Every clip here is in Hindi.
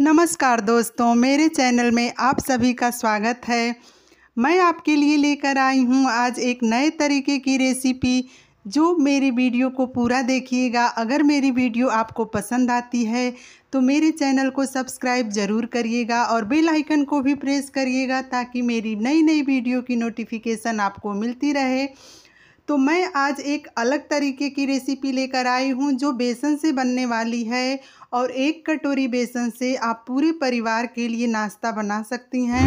नमस्कार दोस्तों मेरे चैनल में आप सभी का स्वागत है मैं आपके लिए लेकर आई हूं आज एक नए तरीके की रेसिपी जो मेरी वीडियो को पूरा देखिएगा अगर मेरी वीडियो आपको पसंद आती है तो मेरे चैनल को सब्सक्राइब ज़रूर करिएगा और बेल आइकन को भी प्रेस करिएगा ताकि मेरी नई नई वीडियो की नोटिफिकेशन आपको मिलती रहे तो मैं आज एक अलग तरीके की रेसिपी लेकर आई हूँ जो बेसन से बनने वाली है और एक कटोरी बेसन से आप पूरे परिवार के लिए नाश्ता बना सकती हैं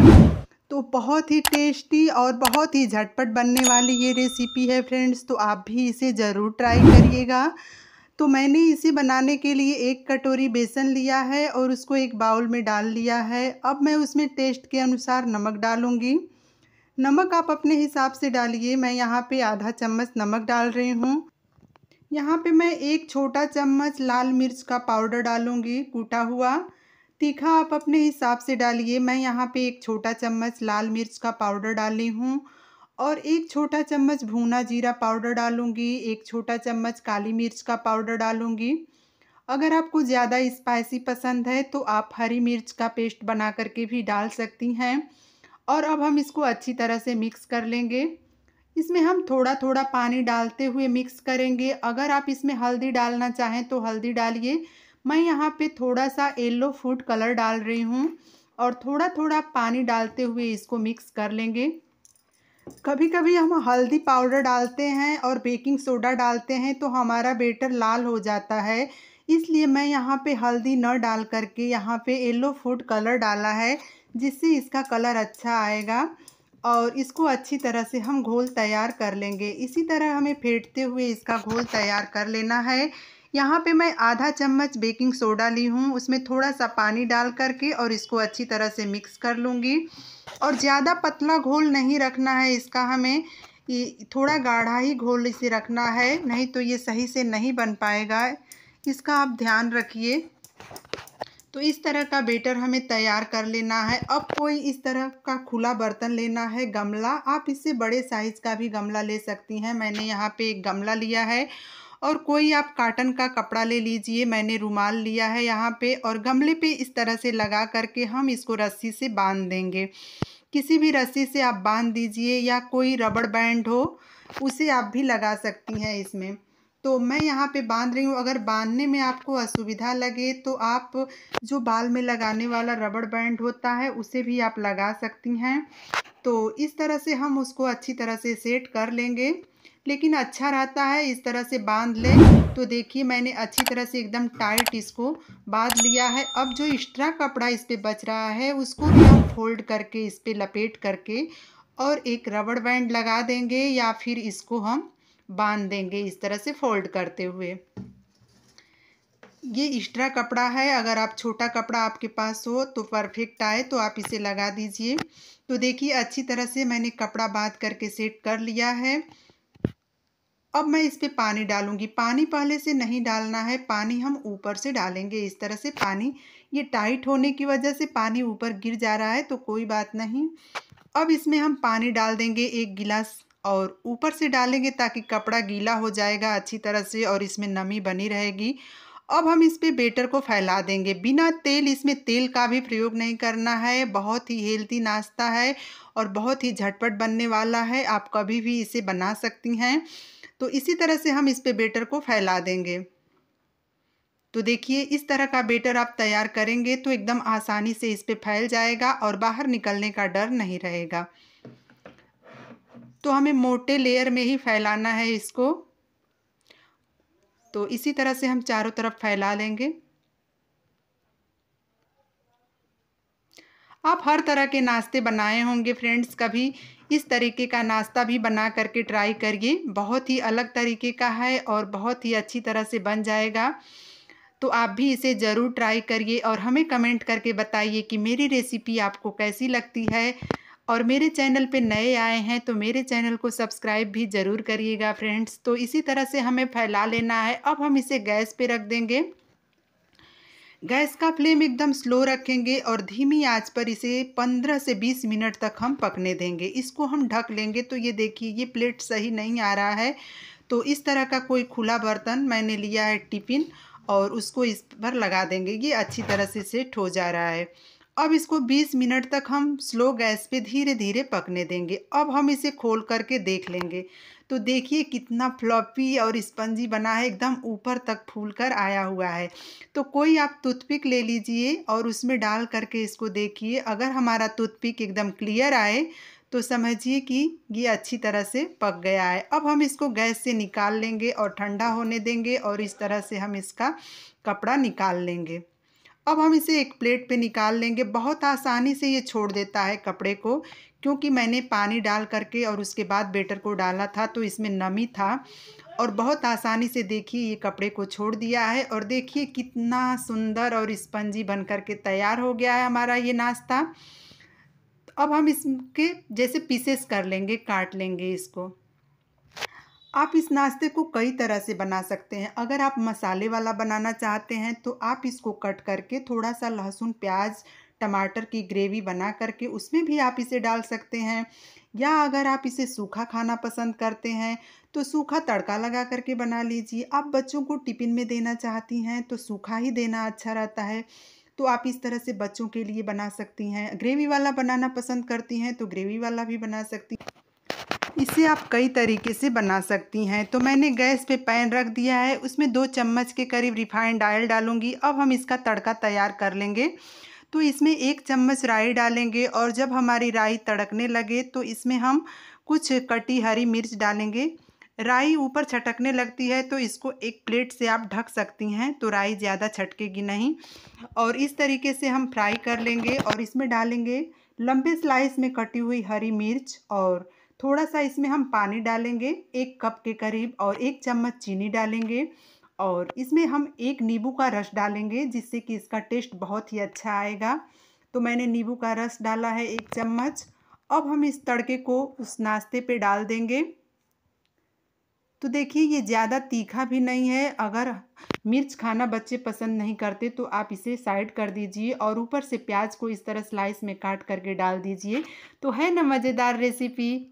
तो बहुत ही टेस्टी और बहुत ही झटपट बनने वाली ये रेसिपी है फ्रेंड्स तो आप भी इसे ज़रूर ट्राई करिएगा तो मैंने इसे बनाने के लिए एक कटोरी बेसन लिया है और उसको एक बाउल में डाल लिया है अब मैं उसमें टेस्ट के अनुसार नमक डालूँगी नमक आप अपने हिसाब से डालिए मैं यहाँ पे आधा चम्मच नमक डाल रही हूँ यहाँ पे मैं एक छोटा चम्मच लाल मिर्च का पाउडर डालूँगी कूटा हुआ तीखा आप अपने हिसाब से डालिए मैं यहाँ पे एक छोटा चम्मच लाल मिर्च का पाउडर डाली हूँ और एक छोटा चम्मच भूना जीरा पाउडर डालूँगी एक छोटा चम्मच काली मिर्च का पाउडर डालूँगी अगर आपको ज़्यादा स्पाइसी पसंद है तो आप हरी मिर्च का पेस्ट बना करके भी डाल सकती हैं और अब हम इसको अच्छी तरह से मिक्स कर लेंगे इसमें हम थोड़ा थोड़ा पानी डालते हुए मिक्स करेंगे अगर आप इसमें हल्दी डालना चाहें तो हल्दी डालिए मैं यहाँ पे थोड़ा सा येल्लो फूड कलर डाल रही हूँ और थोड़ा थोड़ा पानी डालते हुए इसको मिक्स कर लेंगे कभी कभी हम हल्दी पाउडर डालते हैं और बेकिंग सोडा डालते हैं तो हमारा बेटर लाल हो जाता है इसलिए मैं यहाँ पे हल्दी न डाल करके यहाँ पे येल्लो फूड कलर डाला है जिससे इसका कलर अच्छा आएगा और इसको अच्छी तरह से हम घोल तैयार कर लेंगे इसी तरह हमें फेंटते हुए इसका घोल तैयार कर लेना है यहाँ पे मैं आधा चम्मच बेकिंग सोडा ली हूँ उसमें थोड़ा सा पानी डाल करके और इसको अच्छी तरह से मिक्स कर लूँगी और ज़्यादा पतला घोल नहीं रखना है इसका हमें थोड़ा गाढ़ा ही घोल इसे रखना है नहीं तो ये सही से नहीं बन पाएगा इसका आप ध्यान रखिए तो इस तरह का बेटर हमें तैयार कर लेना है अब कोई इस तरह का खुला बर्तन लेना है गमला आप इससे बड़े साइज़ का भी गमला ले सकती हैं मैंने यहाँ पे एक गमला लिया है और कोई आप काटन का कपड़ा ले लीजिए मैंने रुमाल लिया है यहाँ पे और गमले पे इस तरह से लगा करके हम इसको रस्सी से बांध देंगे किसी भी रस्सी से आप बांध दीजिए या कोई रबड़ बैंड हो उसे आप भी लगा सकती हैं इसमें तो मैं यहाँ पे बांध रही हूँ अगर बांधने में आपको असुविधा लगे तो आप जो बाल में लगाने वाला रबड़ बैंड होता है उसे भी आप लगा सकती हैं तो इस तरह से हम उसको अच्छी तरह से सेट कर लेंगे लेकिन अच्छा रहता है इस तरह से बांध ले तो देखिए मैंने अच्छी तरह से एकदम टाइट इसको बांध लिया है अब जो एक्स्ट्रा कपड़ा इस पर बच रहा है उसको भी हम फोल्ड करके इस पर लपेट करके और एक रबड़ बैंड लगा देंगे या फिर इसको हम बांध देंगे इस तरह से फोल्ड करते हुए ये एक्स्ट्रा कपड़ा है अगर आप छोटा कपड़ा आपके पास हो तो परफेक्ट आए तो आप इसे लगा दीजिए तो देखिए अच्छी तरह से मैंने कपड़ा बांध करके सेट कर लिया है अब मैं इस पर पानी डालूंगी पानी पहले से नहीं डालना है पानी हम ऊपर से डालेंगे इस तरह से पानी ये टाइट होने की वजह से पानी ऊपर गिर जा रहा है तो कोई बात नहीं अब इसमें हम पानी डाल देंगे एक गिलास और ऊपर से डालेंगे ताकि कपड़ा गीला हो जाएगा अच्छी तरह से और इसमें नमी बनी रहेगी अब हम इस पे बेटर को फैला देंगे बिना तेल इसमें तेल का भी प्रयोग नहीं करना है बहुत ही हेल्दी नाश्ता है और बहुत ही झटपट बनने वाला है आप कभी भी इसे बना सकती हैं तो इसी तरह से हम इस पे बेटर को फैला देंगे तो देखिए इस तरह का बेटर आप तैयार करेंगे तो एकदम आसानी से इस पर फैल जाएगा और बाहर निकलने का डर नहीं रहेगा तो हमें मोटे लेयर में ही फैलाना है इसको तो इसी तरह से हम चारों तरफ फैला लेंगे आप हर तरह के नाश्ते बनाए होंगे फ्रेंड्स कभी इस तरीके का नाश्ता भी बना करके ट्राई करिए बहुत ही अलग तरीके का है और बहुत ही अच्छी तरह से बन जाएगा तो आप भी इसे ज़रूर ट्राई करिए और हमें कमेंट करके बताइए कि मेरी रेसिपी आपको कैसी लगती है और मेरे चैनल पे नए आए हैं तो मेरे चैनल को सब्सक्राइब भी ज़रूर करिएगा फ्रेंड्स तो इसी तरह से हमें फैला लेना है अब हम इसे गैस पे रख देंगे गैस का फ्लेम एकदम स्लो रखेंगे और धीमी आंच पर इसे 15 से 20 मिनट तक हम पकने देंगे इसको हम ढक लेंगे तो ये देखिए ये प्लेट सही नहीं आ रहा है तो इस तरह का कोई खुला बर्तन मैंने लिया है टिफिन और उसको इस पर लगा देंगे ये अच्छी तरह से इसे ठो जा रहा है अब इसको 20 मिनट तक हम स्लो गैस पे धीरे धीरे पकने देंगे अब हम इसे खोल करके देख लेंगे तो देखिए कितना फ्लॉपी और स्पंजी बना है एकदम ऊपर तक फूल कर आया हुआ है तो कोई आप टूथपिक ले लीजिए और उसमें डाल करके इसको देखिए अगर हमारा टूथपिक एकदम क्लियर आए तो समझिए कि ये अच्छी तरह से पक गया है अब हम इसको गैस से निकाल लेंगे और ठंडा होने देंगे और इस तरह से हम इसका कपड़ा निकाल लेंगे अब हम इसे एक प्लेट पे निकाल लेंगे बहुत आसानी से ये छोड़ देता है कपड़े को क्योंकि मैंने पानी डाल करके और उसके बाद बेटर को डाला था तो इसमें नमी था और बहुत आसानी से देखिए ये कपड़े को छोड़ दिया है और देखिए कितना सुंदर और स्पंजी बन कर के तैयार हो गया है हमारा ये नाश्ता अब हम इसके जैसे पीसेस कर लेंगे काट लेंगे इसको आप इस नाश्ते को कई तरह से बना सकते हैं अगर आप मसाले वाला बनाना चाहते हैं तो आप इसको कट करके थोड़ा सा लहसुन प्याज टमाटर की ग्रेवी बना करके उसमें भी आप इसे डाल सकते हैं या अगर आप इसे सूखा खाना पसंद करते हैं तो सूखा तड़का लगा करके बना लीजिए आप बच्चों को टिफ़िन में देना चाहती हैं तो सूखा ही देना अच्छा रहता है तो आप इस तरह से बच्चों के लिए बना सकती हैं ग्रेवी वाला बनाना पसंद करती हैं तो ग्रेवी वाला भी बना सकती हैं इसे आप कई तरीके से बना सकती हैं तो मैंने गैस पे पैन रख दिया है उसमें दो चम्मच के करीब रिफाइंड आयल डालूंगी अब हम इसका तड़का तैयार कर लेंगे तो इसमें एक चम्मच राई डालेंगे और जब हमारी राई तड़कने लगे तो इसमें हम कुछ कटी हरी मिर्च डालेंगे राई ऊपर छटकने लगती है तो इसको एक प्लेट से आप ढक सकती हैं तो राई ज़्यादा छटकेगी नहीं और इस तरीके से हम फ्राई कर लेंगे और इसमें डालेंगे लंबे स्लाइस में कटी हुई हरी मिर्च और थोड़ा सा इसमें हम पानी डालेंगे एक कप के करीब और एक चम्मच चीनी डालेंगे और इसमें हम एक नींबू का रस डालेंगे जिससे कि इसका टेस्ट बहुत ही अच्छा आएगा तो मैंने नींबू का रस डाला है एक चम्मच अब हम इस तड़के को उस नाश्ते पे डाल देंगे तो देखिए ये ज़्यादा तीखा भी नहीं है अगर मिर्च खाना बच्चे पसंद नहीं करते तो आप इसे साइड कर दीजिए और ऊपर से प्याज को इस तरह स्लाइस में काट करके डाल दीजिए तो है ना मज़ेदार रेसिपी